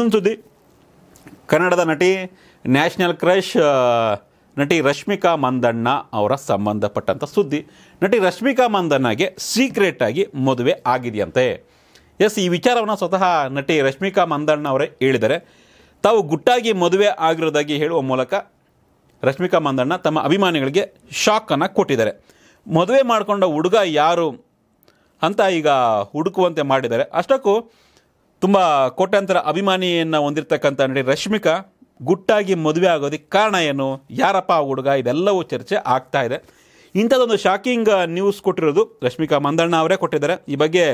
ಮತ್ತೊಂದು ಸುದ್ದಿ ಕನ್ನಡದ ನಟಿ ನ್ಯಾಷನಲ್ ಕ್ರಶ್ ನಟಿ ರಶ್ಮಿಕಾ ಮಂದಣ್ಣ ಅವರ ಸಂಬಂಧಪಟ್ಟಂಥ ಸುದ್ದಿ ನಟಿ ರಶ್ಮಿಕಾ ಮಂದಣ್ಣಗೆ ಸೀಕ್ರೆಟಾಗಿ ಮದುವೆ ಆಗಿದೆಯಂತೆ ಎಸ್ ಈ ವಿಚಾರವನ್ನು ಸ್ವತಃ ನಟಿ ರಶ್ಮಿಕಾ ಮಂದಣ್ಣ ಅವರೇ ಹೇಳಿದ್ದಾರೆ ತಾವು ಗುಟ್ಟಾಗಿ ಮದುವೆ ಆಗಿರೋದಾಗಿ ಹೇಳುವ ಮೂಲಕ ರಶ್ಮಿಕಾ ಮಂದಣ್ಣ ತಮ್ಮ ಅಭಿಮಾನಿಗಳಿಗೆ ಶಾಕನ್ನು ಕೊಟ್ಟಿದ್ದಾರೆ ಮದುವೆ ಮಾಡಿಕೊಂಡ ಹುಡುಗ ಯಾರು ಅಂತ ಈಗ ಹುಡುಕುವಂತೆ ಮಾಡಿದ್ದಾರೆ ಅಷ್ಟಕ್ಕೂ ತುಂಬ ಕೋಟ್ಯಾಂತರ ಅಭಿಮಾನಿಯನ್ನು ಹೊಂದಿರತಕ್ಕಂಥ ನಟಿ ರಶ್ಮಿಕಾ ಗುಟ್ಟಾಗಿ ಮದುವೆ ಆಗೋದಕ್ಕೆ ಕಾರಣ ಏನು ಯಾರಪ್ಪ ಆ ಹುಡುಗ ಇದೆಲ್ಲವೂ ಚರ್ಚೆ ಆಗ್ತಾ ಇದೆ ಇಂಥದ್ದೊಂದು ಶಾಕಿಂಗ್ ನ್ಯೂಸ್ ಕೊಟ್ಟಿರೋದು ರಶ್ಮಿಕಾ ಮಂದಣ್ಣ ಅವರೇ ಕೊಟ್ಟಿದ್ದಾರೆ ಈ ಬಗ್ಗೆ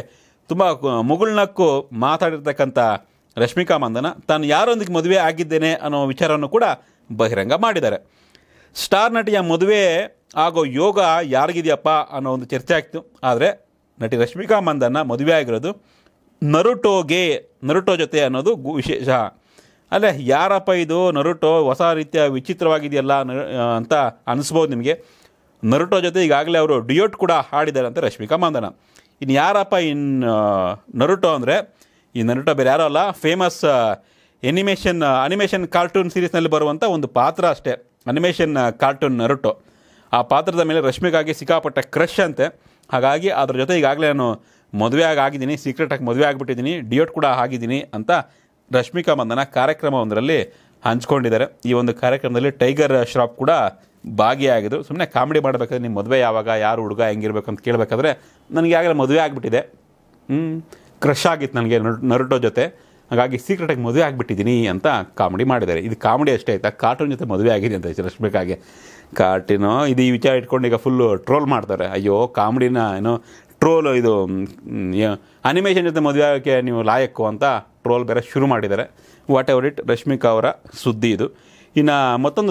ತುಂಬ ಮುಗುಳ್ನಕ್ಕು ಮಾತಾಡಿರ್ತಕ್ಕಂಥ ರಶ್ಮಿಕಾ ಮಂದನ ತಾನು ಯಾರೊಂದಿಗೆ ಮದುವೆ ಆಗಿದ್ದೇನೆ ಅನ್ನೋ ವಿಚಾರವನ್ನು ಕೂಡ ಬಹಿರಂಗ ಮಾಡಿದ್ದಾರೆ ಸ್ಟಾರ್ ನಟಿಯ ಮದುವೆ ಆಗೋ ಯೋಗ ಯಾರಿಗಿದೆಯಪ್ಪ ಅನ್ನೋ ಒಂದು ಚರ್ಚೆ ಆಗ್ತು ಆದರೆ ನಟಿ ರಶ್ಮಿಕಾ ಮಂದಣ್ಣ ಮದುವೆ ಆಗಿರೋದು ನರುಟೋಗೆ ನರುಟೋ ಜೊತೆ ಅನ್ನೋದು ವಿಶೇಷ ಅಲ್ಲೇ ಯಾರಪ್ಪ ಇದು ನರುಟೋ ಹೊಸ ರೀತಿಯ ವಿಚಿತ್ರವಾಗಿದೆಯಲ್ಲ ಅಂತ ಅನಿಸ್ಬೋದು ನಿಮಗೆ ನರುಟೋ ಜೊತೆ ಈಗಾಗಲೇ ಅವರು ಡಿಯೋಟ್ ಕೂಡ ಹಾಡಿದ್ದಾರೆ ಅಂತ ರಶ್ಮಿಕಾ ಮಂದನ ಇನ್ನು ಯಾರಪ್ಪ ಇನ್ನು ನರುಟೋ ಅಂದರೆ ಈ ನರುಟೋ ಬೇರೆ ಯಾರೋ ಅಲ್ಲ ಫೇಮಸ್ ಎನಿಮೇಷನ್ ಅನಿಮೇಷನ್ ಕಾರ್ಟೂನ್ ಸೀರೀಸ್ನಲ್ಲಿ ಬರುವಂಥ ಒಂದು ಪಾತ್ರ ಅಷ್ಟೇ ಅನಿಮೇಷನ್ ಕಾರ್ಟೂನ್ ನರುಟೋ ಆ ಪಾತ್ರದ ಮೇಲೆ ರಶ್ಮಿಗಾಗಿ ಸಿಕ್ಕಾಪಟ್ಟೆ ಕ್ರಶ್ ಅಂತೆ ಹಾಗಾಗಿ ಅದ್ರ ಜೊತೆ ಈಗಾಗಲೇ ನಾನು ಮದುವೆ ಆಗಿದ್ದೀನಿ ಸೀಕ್ರೆಟಾಗಿ ಮದುವೆ ಆಗಿಬಿಟ್ಟಿದ್ದೀನಿ ಡಿಯೋಟ್ ಕೂಡ ಆಗಿದ್ದೀನಿ ಅಂತ ರಶ್ಮಿಕಾ ಮಂದನ ಕಾರ್ಯಕ್ರಮವೊಂದರಲ್ಲಿ ಹಂಚ್ಕೊಂಡಿದ್ದಾರೆ ಈ ಒಂದು ಕಾರ್ಯಕ್ರಮದಲ್ಲಿ ಟೈಗರ್ ಶ್ರಾಪ್ ಕೂಡ ಭಾಗಿಯಾಗಿದ್ರು ಸುಮ್ಮನೆ ಕಾಮಿಡಿ ಮಾಡಬೇಕಾದ್ರೆ ನಿಮ್ಮ ಮದುವೆ ಯಾವಾಗ ಯಾರು ಹುಡುಗ ಹೆಂಗಿರ್ಬೇಕು ಅಂತ ಕೇಳಬೇಕಾದ್ರೆ ನನಗೆ ಆಗಲೇ ಮದುವೆ ಆಗಿಬಿಟ್ಟಿದೆ ಕ್ರಶ್ ಆಗಿತ್ತು ನನಗೆ ನರಟೋ ಜೊತೆ ಹಾಗಾಗಿ ಸೀಕ್ರೆಟಾಗಿ ಮದುವೆ ಆಗಿಬಿಟ್ಟಿದ್ದೀನಿ ಅಂತ ಕಾಮಿಡಿ ಮಾಡಿದ್ದಾರೆ ಇದು ಕಾಮಿಡಿ ಅಷ್ಟೇ ಆಯಿತಾ ಕಾರ್ಟೂನ್ ಜೊತೆ ಮದುವೆ ಆಗಿದೆ ಅಂತ ರಶ್ಮಿಕಾಗೆ ಕಾರ್ಟೂನು ಇದು ಈ ವಿಚಾರ ಇಟ್ಕೊಂಡು ಈಗ ಫುಲ್ಲು ಟ್ರೋಲ್ ಮಾಡ್ತಾರೆ ಅಯ್ಯೋ ಕಾಮಿಡಿನ ಏನೋ ಟ್ರೋಲ್ ಇದು ಅನಿಮೇಷನ್ ಜೊತೆ ಮದುವೆ ಆಗೋಕ್ಕೆ ನೀವು ಲಾಯಕ್ಕು ಅಂತ ಟ್ರೋಲ್ ಬೇರೆ ಶುರು ಮಾಡಿದ್ದಾರೆ ವಾಟ್ ಎವರ್ ಇಟ್ ರಶ್ಮಿಕಾ ಅವರ ಸುದ್ದಿ ಇದು ಇನ್ನು ಮತ್ತೊಂದು